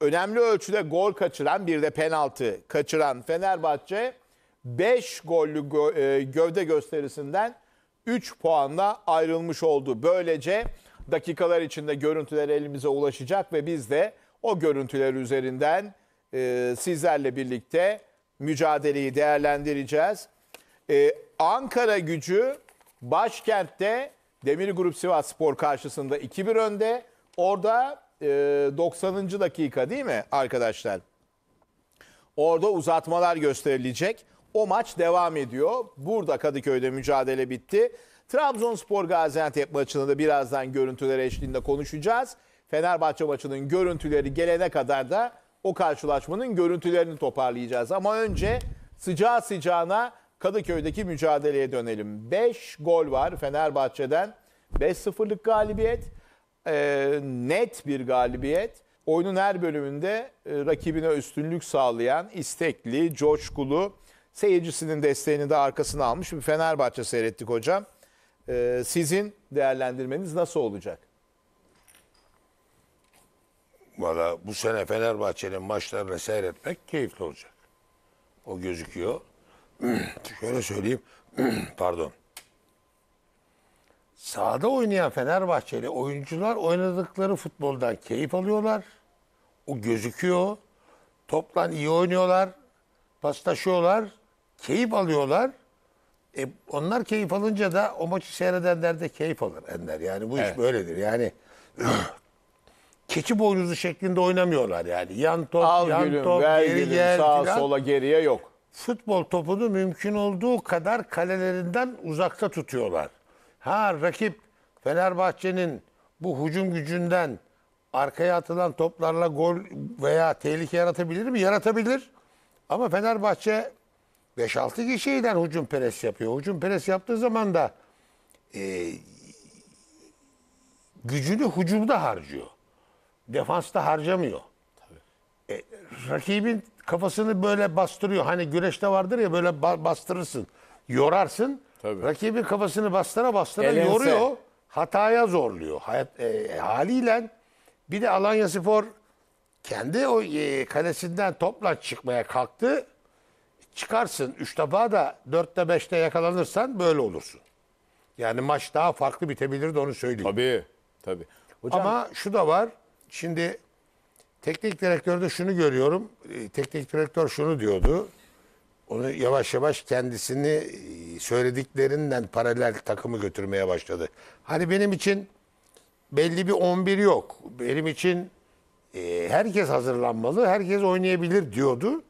önemli ölçüde gol kaçıran bir de penaltı kaçıran Fenerbahçe 5 gollü gö e, gövde gösterisinden 3 puanla ayrılmış oldu. Böylece dakikalar içinde görüntüler elimize ulaşacak ve biz de o görüntüler üzerinden e, sizlerle birlikte mücadeleyi değerlendireceğiz. E, Ankara gücü başkentte Demir Grup Sivas Spor karşısında 2-1 önde. Orada 90. Ee, dakika değil mi arkadaşlar? Orada uzatmalar gösterilecek. O maç devam ediyor. Burada Kadıköy'de mücadele bitti. Trabzonspor Gaziantep maçını da birazdan görüntüler eşliğinde konuşacağız. Fenerbahçe maçının görüntüleri gelene kadar da o karşılaşmanın görüntülerini toparlayacağız. Ama önce sıcağı sıcağına Kadıköy'deki mücadeleye dönelim. 5 gol var Fenerbahçe'den. 5-0'lık galibiyet e, net bir galibiyet. Oyunun her bölümünde e, rakibine üstünlük sağlayan, istekli, coşkulu, seyircisinin desteğini de arkasına almış bir Fenerbahçe seyrettik hocam. E, sizin değerlendirmeniz nasıl olacak? Valla bu sene Fenerbahçe'nin maçlarını seyretmek keyifli olacak. O gözüküyor. Şöyle söyleyeyim. Pardon sahada oynayan Fenerbahçeli oyuncular oynadıkları futboldan keyif alıyorlar. O gözüküyor. Toplan iyi oynuyorlar. pastaşıyorlar, Keyif alıyorlar. E, onlar keyif alınca da o maçı seyredenler de keyif alır Ender. Yani bu evet. iş böyledir. Yani keçi boynuzu şeklinde oynamıyorlar yani. Yan top, Al yan gülüm, top, ver geri gülüm, gel, sağa filan. sola geriye yok. Futbol topunu mümkün olduğu kadar kalelerinden uzakta tutuyorlar. Ha rakip Fenerbahçe'nin bu hücum gücünden arkaya atılan toplarla gol veya tehlike yaratabilir mi? Yaratabilir. Ama Fenerbahçe 5-6 kişiden hücum pres yapıyor. Hücum pres yaptığı zaman da e, gücünü hücumda harcıyor. Defansta harcamıyor. Tabii. E, rakibin kafasını böyle bastırıyor. Hani güreşte vardır ya böyle bastırırsın. Yorarsın. Tabii. Rakibi kafasını bastıra bastıra Elense. yoruyor. Hataya zorluyor. Hayat, e, haliyle bir de Alanya Spor kendi o e, kalesinden topla çıkmaya kalktı. Çıkarsın 3 defa da 4'te 5'te yakalanırsan böyle olursun. Yani maç daha farklı bitebilirdi onu söyleyeyim. Tabii. Tabii. Hocam, Ama şu da var. Şimdi teknik direktörde şunu görüyorum. E, teknik direktör şunu diyordu onu yavaş yavaş kendisini e, söylediklerinden paralel takımı götürmeye başladı. Hani benim için belli bir 11 yok. Benim için e, herkes hazırlanmalı, herkes oynayabilir diyordu.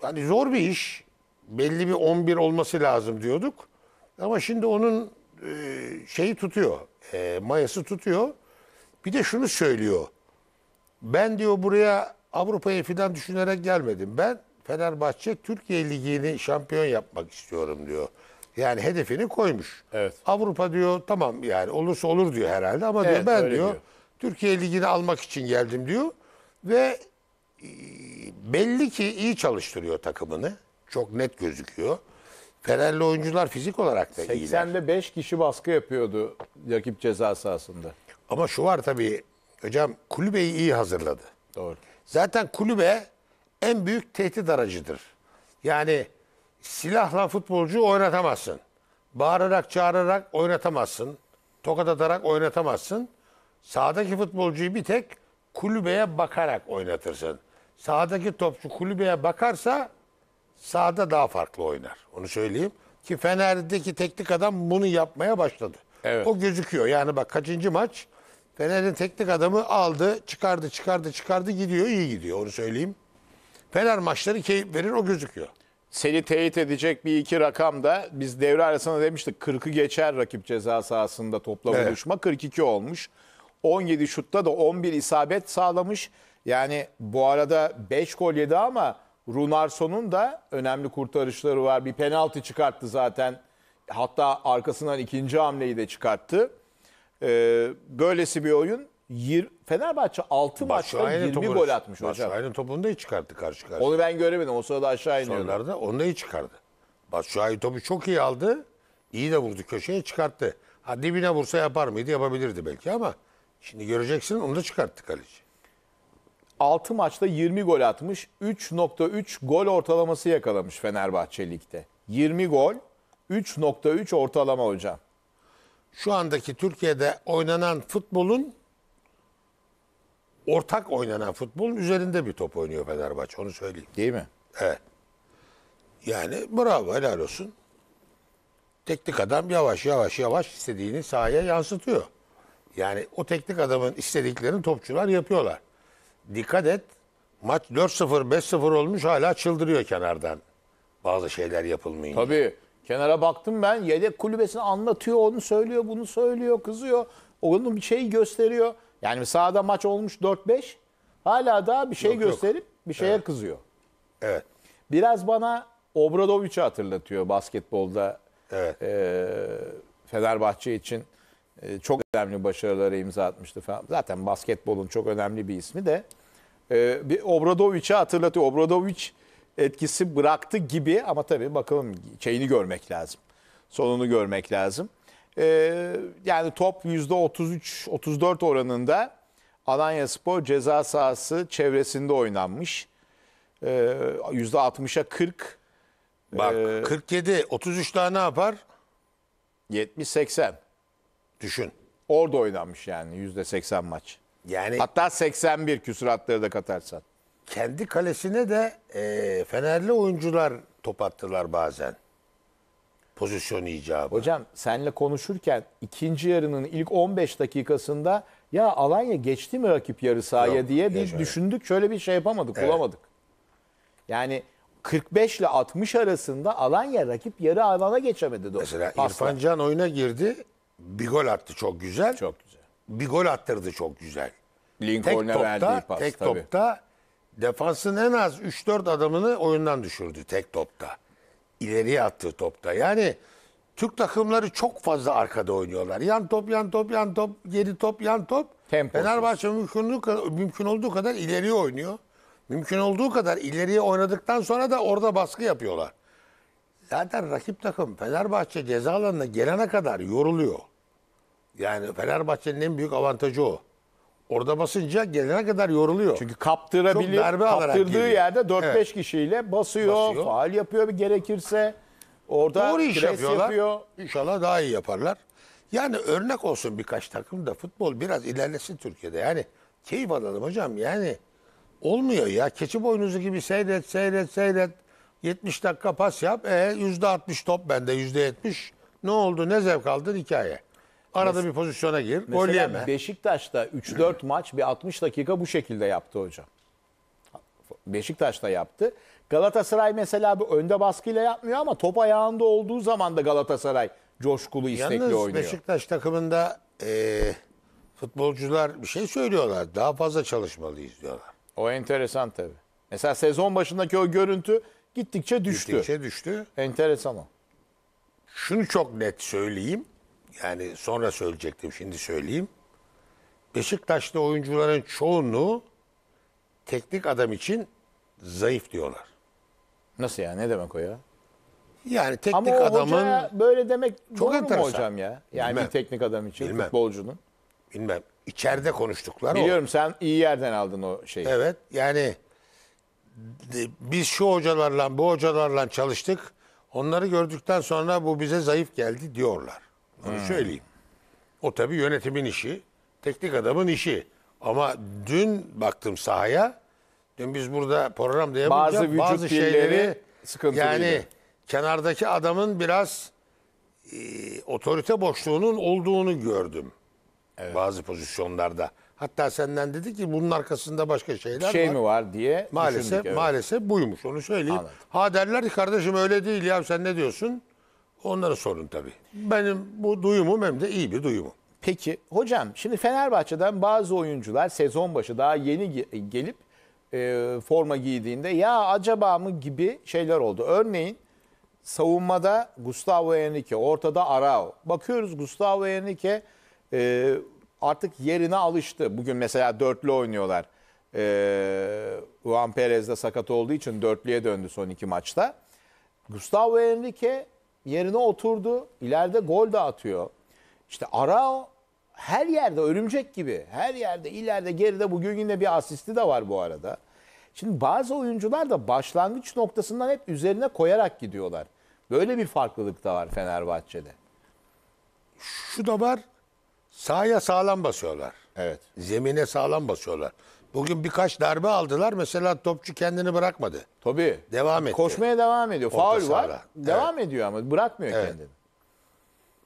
Hani zor bir iş. Belli bir 11 olması lazım diyorduk. Ama şimdi onun e, şeyi tutuyor. E, mayası tutuyor. Bir de şunu söylüyor. Ben diyor buraya Avrupa'yı falan düşünerek gelmedim. Ben Fenerbahçe Türkiye Ligi'ni şampiyon yapmak istiyorum diyor. Yani hedefini koymuş. Evet. Avrupa diyor tamam yani olursa olur diyor herhalde ama evet, diyor ben diyor, diyor Türkiye Ligi'ni almak için geldim diyor ve e, belli ki iyi çalıştırıyor takımını. Çok net gözüküyor. Fenerli oyuncular fizik olarak da 80'de iyiler. 80'de 5 kişi baskı yapıyordu rakip ceza sahasında. Ama şu var tabii hocam kulübeyi iyi hazırladı. Doğru. Zaten kulübe en büyük tehdit aracıdır. Yani silahla futbolcu oynatamazsın. Bağırarak, çağırarak oynatamazsın. Tokat atarak oynatamazsın. Sağdaki futbolcuyu bir tek kulübeye bakarak oynatırsın. Sağdaki topçu kulübeye bakarsa sağda daha farklı oynar. Onu söyleyeyim. Ki Fener'deki teknik adam bunu yapmaya başladı. Evet. O gözüküyor. Yani bak kaçıncı maç? Fener'in teknik adamı aldı, çıkardı, çıkardı, çıkardı gidiyor, iyi gidiyor. Onu söyleyeyim. Fener maçları keyif verir o gözüküyor. Seni teyit edecek bir iki rakam da biz devre arasında demiştik 40'ı geçer rakip ceza sahasında toplam evet. buluşma 42 olmuş. 17 şutta da 11 isabet sağlamış. Yani bu arada 5 gol yedi ama Runarson'un da önemli kurtarışları var. Bir penaltı çıkarttı zaten. Hatta arkasından ikinci hamleyi de çıkarttı. Ee, böylesi bir oyun 20, Fenerbahçe 6 maçta 20 topunu, gol atmış hocam. Başşuay'ın topunu da hiç çıkarttı karşı karşıya. Onu ben göremedim. O sırada aşağı iniyordu. Sonlarda onu da iyi çıkardı. Başşuay topu çok iyi aldı. İyi de vurdu köşeye çıkarttı. Ha dibine vursa yapar mıydı? Yapabilirdi belki ama şimdi göreceksin onu da çıkarttı kaleci. 6 maçta 20 gol atmış. 3.3 gol ortalaması yakalamış Fenerbahçe Lig'de. 20 gol, 3.3 ortalama hocam. Şu andaki Türkiye'de oynanan futbolun ortak oynanan futbolun üzerinde bir top oynuyor Fenerbahçe. Onu söyleyeyim. Değil mi? Evet. Yani bravo helal olsun. Teknik adam yavaş yavaş yavaş istediğini sahaya yansıtıyor. Yani o teknik adamın istediklerini topçular yapıyorlar. Dikkat et. Maç 4-0 5-0 olmuş hala çıldırıyor kenardan. Bazı şeyler yapılmıyor. Tabii. Kenara baktım ben yedek kulübesini anlatıyor, onu söylüyor, bunu söylüyor, kızıyor. Onun bir şey gösteriyor. Yani sahada maç olmuş 4-5 hala daha bir şey Yok, yok. gösterip bir şeye kızıyor. Evet. Biraz bana Obradoviç'i hatırlatıyor basketbolda. Evet. Ee, Fenerbahçe için e, çok önemli başarıları imza atmıştı falan. Zaten basketbolun çok önemli bir ismi de e, bir Obradoviç'i hatırlatıyor. Obradoviç etkisi bıraktı gibi ama tabii bakalım şeyini görmek lazım. Sonunu görmek lazım. Ee, yani top %33-34 oranında Alanya Spor ceza sahası çevresinde oynanmış. Ee, %60'a 40. Bak ee, 47, 33 daha ne yapar? 70-80. Düşün. Orada oynanmış yani %80 maç. Yani Hatta 81 küsuratları da katarsan. Kendi kalesine de e, Fenerli oyuncular top attılar bazen pozisyon icabı. Hocam senle konuşurken ikinci yarının ilk 15 dakikasında ya Alanya geçti mi rakip yarı sahaya Yok, diye bir düşündük. Şöyle bir şey yapamadık, Evet. bulamadık. Yani 45 ile 60 arasında Alanya rakip yarı alana geçemedi. doğru. Mesela Pasla. İrfan Can oyuna girdi. Bir gol attı çok güzel. Çok güzel. Bir gol attırdı çok güzel. Tek verdiği pas tek tabii. topta defansın en az 3-4 adamını oyundan düşürdü tek topta ileriye attığı topta. Yani Türk takımları çok fazla arkada oynuyorlar. Yan top, yan top, yan top, geri top, yan top. Temposuz. Fenerbahçe mümkün olduğu, mümkün olduğu kadar ileriye oynuyor. Mümkün olduğu kadar ileriye oynadıktan sonra da orada baskı yapıyorlar. Zaten rakip takım Fenerbahçe ceza alanına gelene kadar yoruluyor. Yani Fenerbahçe'nin en büyük avantajı o. Orada basınca gelene kadar yoruluyor. Çünkü kaptırabilir. Çok darbe kaptırdığı yerde 4-5 evet. kişiyle basıyor, basıyor, faal yapıyor bir gerekirse. Orada Doğru iş yapıyorlar. Yapıyor. İnşallah daha iyi yaparlar. Yani örnek olsun birkaç takım da futbol biraz ilerlesin Türkiye'de. Yani keyif alalım hocam yani. Olmuyor ya. Keçi boynuzu gibi seyret, seyret, seyret. 70 dakika pas yap. E %60 top bende %70. Ne oldu? Ne zevk aldın? Hikaye. Arada Mes- bir pozisyona gir. Gol yeme. Beşiktaş'ta 3-4 maç bir 60 dakika bu şekilde yaptı hocam. Beşiktaş'ta yaptı. Galatasaray mesela bir önde baskıyla yapmıyor ama top ayağında olduğu zaman da Galatasaray coşkulu, istekli Yalnız oynuyor. Beşiktaş takımında eee, futbolcular bir şey söylüyorlar. Daha fazla çalışmalıyız diyorlar. O enteresan tabii. Mesela sezon başındaki o görüntü gittikçe düştü. Gittikçe düştü. Enteresan o. Şunu çok net söyleyeyim yani sonra söyleyecektim şimdi söyleyeyim. Beşiktaşlı oyuncuların çoğunluğu teknik adam için zayıf diyorlar. Nasıl ya? Ne demek o ya? Yani teknik Ama o adamın böyle demek çok doğru enteresan. mu hocam ya? Yani Bilmem. bir teknik adam için Bilmem. futbolcunun. bilmem içeride konuştukları o. Biliyorum sen iyi yerden aldın o şeyi. Evet yani de- biz şu hocalarla bu hocalarla çalıştık. Onları gördükten sonra bu bize zayıf geldi diyorlar. Onu hmm. söyleyeyim. O tabii yönetimin işi, teknik adamın işi. Ama dün baktım sahaya. Dün biz burada program diye yapınca Bazı vücut dilleri şeyleri sıkıntılıydı. yani kenardaki adamın biraz e, otorite boşluğunun olduğunu gördüm. Bazı pozisyonlarda. Hatta senden dedi ki bunun arkasında başka şeyler şey var. mi var diye Maalesef düşündük, evet. maalesef buymuş onu söyleyeyim. Anladım. Ha derler ki kardeşim öyle değil ya sen ne diyorsun? Onlara sorun tabii. Benim bu duyumum hem de iyi bir duyumum. Peki hocam şimdi Fenerbahçe'den bazı oyuncular sezon başı daha yeni gelip e, forma giydiğinde ya acaba mı gibi şeyler oldu. Örneğin savunmada Gustavo Henrique, ortada Arao. Bakıyoruz Gustavo Henrique e, artık yerine alıştı. Bugün mesela dörtlü oynuyorlar. E, Juan Perez de sakat olduğu için dörtlüye döndü son iki maçta. Gustavo Henrique yerine oturdu. İleride gol de atıyor. İşte Arao her yerde örümcek gibi. Her yerde ileride geride bugün yine bir asisti de var bu arada. Şimdi bazı oyuncular da başlangıç noktasından hep üzerine koyarak gidiyorlar. Böyle bir farklılık da var Fenerbahçe'de. Şu da var. Sahaya sağlam basıyorlar. Evet. Zemine sağlam basıyorlar. Bugün birkaç darbe aldılar. Mesela topçu kendini bırakmadı. Tabii. Devam etti. Koşmaya devam ediyor. Faul var. Devam evet. ediyor ama bırakmıyor evet. kendini.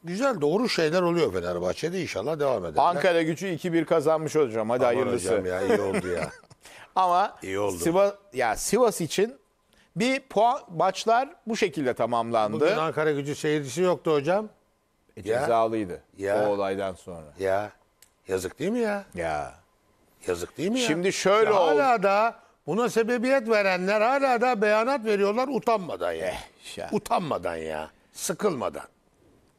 Güzel doğru şeyler oluyor Fenerbahçe'de inşallah devam eder. Ankara gücü 2-1 kazanmış hocam. Hadi Aman hayırlısı. Hocam ya iyi oldu ya. ama iyi oldu. Sivas ya Sivas için bir puan maçlar bu şekilde tamamlandı. Bugün Ankara gücü seyircisi yoktu hocam. E, cezalıydı ya. o olaydan sonra. Ya yazık değil mi ya? Ya. Yazık değil mi ya? Şimdi şöyle ya ol. Hala da buna sebebiyet verenler hala da beyanat veriyorlar utanmadan ya. Eh, Utanmadan ya. Sıkılmadan.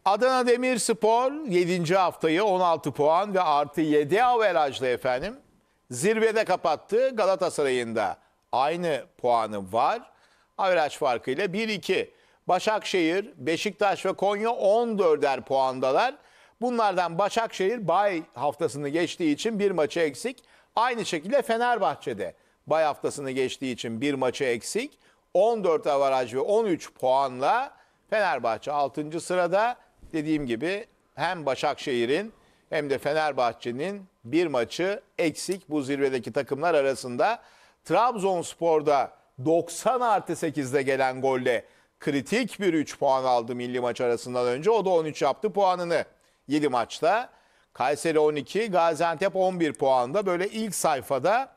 Adana Demirspor 7. haftayı 16 puan ve artı 7 averajla efendim zirvede kapattı. Galatasaray'ın da aynı puanı var. Averaj farkıyla 1-2. Başakşehir, Beşiktaş ve Konya 14'er puandalar. Bunlardan Başakşehir bay haftasını geçtiği için bir maçı eksik. Aynı şekilde Fenerbahçe'de bay haftasını geçtiği için bir maçı eksik. 14 avaraj ve 13 puanla Fenerbahçe 6. sırada. Dediğim gibi hem Başakşehir'in hem de Fenerbahçe'nin bir maçı eksik bu zirvedeki takımlar arasında. Trabzonspor'da 90 artı 8'de gelen golle kritik bir 3 puan aldı milli maç arasından önce. O da 13 yaptı puanını 7 maçta. Kayseri 12, Gaziantep 11 puanda. Böyle ilk sayfada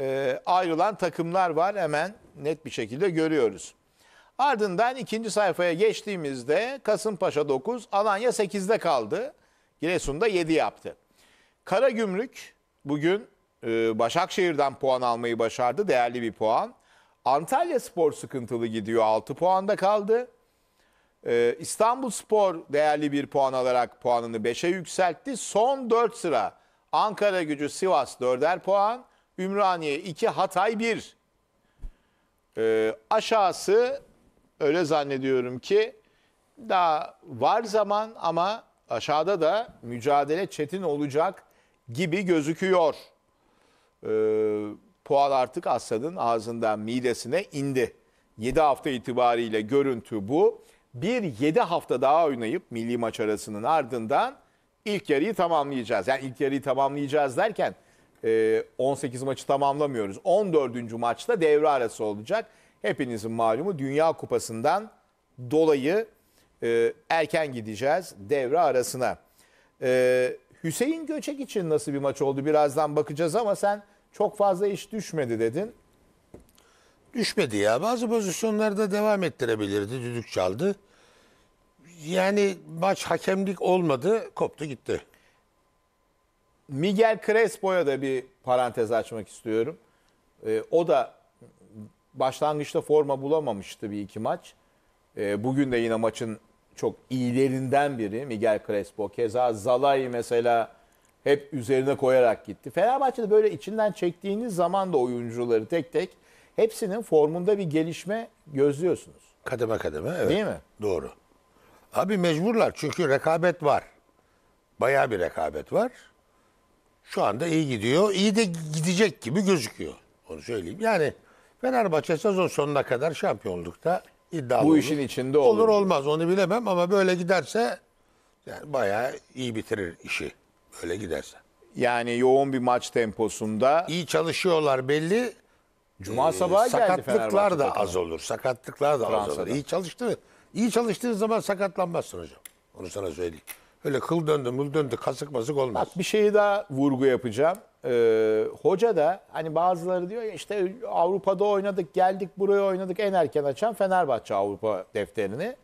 e, ayrılan takımlar var. Hemen net bir şekilde görüyoruz. Ardından ikinci sayfaya geçtiğimizde Kasımpaşa 9, Alanya 8'de kaldı. Giresun'da 7 yaptı. Karagümrük bugün e, Başakşehir'den puan almayı başardı. Değerli bir puan. Antalya Spor sıkıntılı gidiyor. 6 puanda kaldı. Ee, İstanbul Spor değerli bir puan alarak puanını 5'e yükseltti. Son 4 sıra Ankara gücü Sivas 4'er puan, Ümraniye 2, Hatay 1. Ee, aşağısı öyle zannediyorum ki daha var zaman ama aşağıda da mücadele çetin olacak gibi gözüküyor. Ee, puan artık Aslan'ın ağzından midesine indi. 7 hafta itibariyle görüntü bu bir 7 hafta daha oynayıp milli maç arasının ardından ilk yarıyı tamamlayacağız. Yani ilk yarıyı tamamlayacağız derken 18 e, maçı tamamlamıyoruz. 14. maçta devre arası olacak. Hepinizin malumu Dünya Kupası'ndan dolayı e, erken gideceğiz devre arasına. E, Hüseyin Göçek için nasıl bir maç oldu birazdan bakacağız ama sen çok fazla iş düşmedi dedin düşmedi ya. Bazı pozisyonlarda devam ettirebilirdi. Düdük çaldı. Yani maç hakemlik olmadı. Koptu gitti. Miguel Crespo'ya da bir parantez açmak istiyorum. Ee, o da başlangıçta forma bulamamıştı bir iki maç. Ee, bugün de yine maçın çok iyilerinden biri Miguel Crespo. Keza Zalai mesela hep üzerine koyarak gitti. Fenerbahçe'de böyle içinden çektiğiniz zaman da oyuncuları tek tek hepsinin formunda bir gelişme gözlüyorsunuz. Kademe kademe evet. Değil mi? Doğru. Abi mecburlar çünkü rekabet var. Bayağı bir rekabet var. Şu anda iyi gidiyor. İyi de gidecek gibi gözüküyor. Onu söyleyeyim. Yani Fenerbahçe sezon sonuna kadar şampiyonlukta iddialı Bu olur. işin içinde olur. Olur olmaz onu bilemem ama böyle giderse yani bayağı iyi bitirir işi. Böyle giderse. Yani yoğun bir maç temposunda. İyi çalışıyorlar belli. Cuma ee, sabahı geldi sakatlıklar da az olur. Sakatlıklar da az olur. İyi çalıştı. İyi çalıştığın zaman sakatlanmazsın hocam. Onu sana söyleyeyim. Öyle kıl döndü, mül döndü, kasık masık olmaz. Bak bir şeyi daha vurgu yapacağım. Ee, hoca da hani bazıları diyor ya işte Avrupa'da oynadık, geldik buraya oynadık. En erken açan Fenerbahçe Avrupa defterini.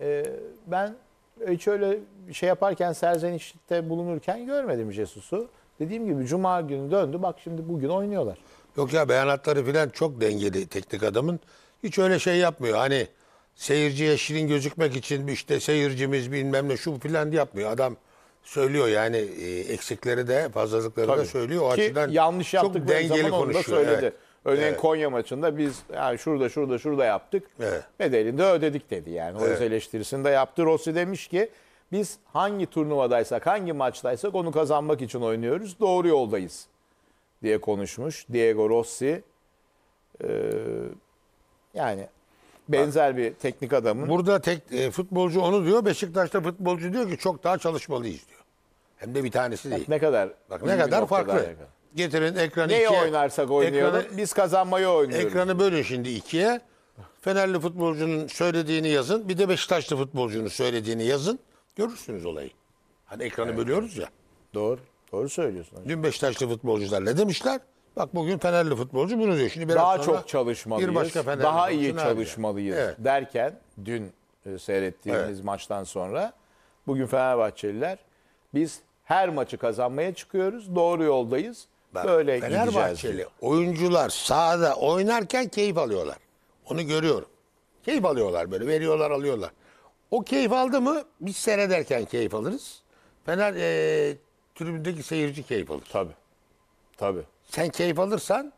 Ee, ben hiç öyle şey yaparken serzenişte bulunurken görmedim Jesus'u. Dediğim gibi Cuma günü döndü. Bak şimdi bugün oynuyorlar. Yok ya beyanatları filan çok dengeli teknik adamın. Hiç öyle şey yapmıyor. Hani seyirciye şirin gözükmek için işte seyircimiz bilmem ne şu filan yapmıyor. Adam söylüyor yani e, eksikleri de fazlalıkları Tabii. da söylüyor. O Ki açıdan yanlış çok dengeli zaman konuşuyor. Onu da söyledi. Evet. Örneğin evet. Konya maçında biz yani şurada şurada şurada yaptık. Evet. Bedelini de ödedik dedi yani. O evet. eleştirisini de yaptı. Rossi demiş ki biz hangi turnuvadaysak, hangi maçtaysak onu kazanmak için oynuyoruz. Doğru yoldayız diye konuşmuş. Diego Rossi e, yani benzer bir teknik adamın. Burada tek, e, futbolcu onu diyor. Beşiktaş'ta futbolcu diyor ki çok daha çalışmalıyız diyor. Hem de bir tanesi değil. Ne kadar? Bak ne kadar farklı. Getirin ekranı Neye ikiye. oynarsak oynayalım ekranı, biz kazanmayı oynuyoruz. Ekranı bölün şimdi ikiye. Fenerli futbolcunun söylediğini yazın. Bir de Beşiktaşlı futbolcunun söylediğini yazın. Görürsünüz olayı. Hani ekranı evet. bölüyoruz ya. Doğru. Doğru söylüyorsun. Hocam. Dün Beşiktaşlı futbolcular ne demişler? Bak bugün Fenerli futbolcu bunu diyor. Şimdi biraz daha çok çalışmalıyız. Bir başka Fenerli daha iyi çalışmalıyız evet. derken dün e, seyrettiğimiz evet. maçtan sonra bugün Fenerbahçeliler biz her maçı kazanmaya çıkıyoruz. Doğru yoldayız. Bak, Böyle Fenerbahçeli gideceğiz. oyuncular sahada oynarken keyif alıyorlar. Onu görüyorum. Keyif alıyorlar böyle veriyorlar alıyorlar. O keyif aldı mı biz seyrederken keyif alırız. Fener e, tribündeki seyirci keyif alır. Tabii. Tabii. Sen keyif alırsan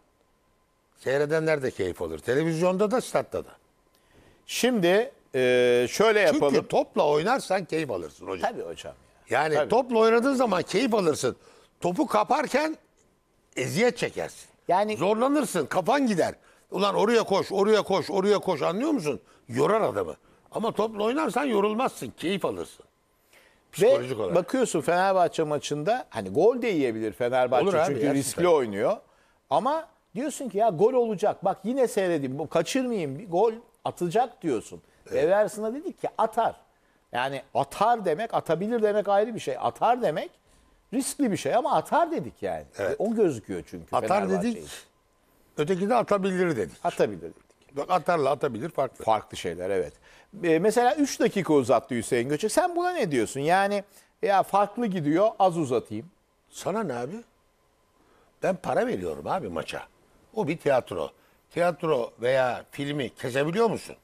seyredenler de keyif alır. Televizyonda da statta da. Şimdi e, şöyle yapalım. Çünkü topla oynarsan keyif alırsın hocam. Tabii hocam. Ya. Yani Tabii. topla oynadığın zaman keyif alırsın. Topu kaparken eziyet çekersin. Yani zorlanırsın, kafan gider. Ulan oraya koş, oraya koş, oraya koş anlıyor musun? Yorar adamı. Ama topla oynarsan yorulmazsın, keyif alırsın. Ve olarak. bakıyorsun Fenerbahçe maçında hani gol de yiyebilir Fenerbahçe Olur abi, çünkü gerçekten. riskli oynuyor. Ama diyorsun ki ya gol olacak. Bak yine seyredeyim. bu- Kaçırmayayım. Bir gol atacak diyorsun. Evet. dedik ki atar. Yani atar demek, atabilir demek ayrı bir şey. Atar demek riskli bir şey ama atar dedik yani. Evet. O gözüküyor çünkü Atar dedik. için. Öteki de atabilir dedik. Atabilir dedik. Bak atarla atabilir farklı. Farklı şeyler evet. E, mesela 3 dakika uzattı Hüseyin Göçek. Sen buna ne diyorsun? Yani ya farklı gidiyor az uzatayım. Sana ne abi? Ben para veriyorum abi maça. O bir tiyatro. Tiyatro veya filmi kesebiliyor musun?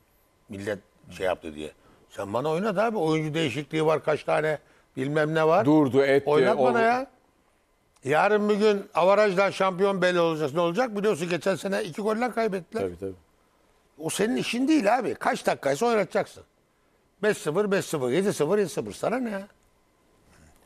Millet şey yaptı diye. Sen bana oynat abi. Oyuncu değişikliği var kaç tane bilmem ne var. Durdu etti. Oynat bana ya. Yarın bir gün avarajdan şampiyon belli olacağız. Ne olacak? Biliyorsun geçen sene iki golle kaybettiler. Tabii tabii. O senin işin değil abi. Kaç dakikaysa oynatacaksın. 5-0, 5-0, 7-0, 7-0. Sana ne ya?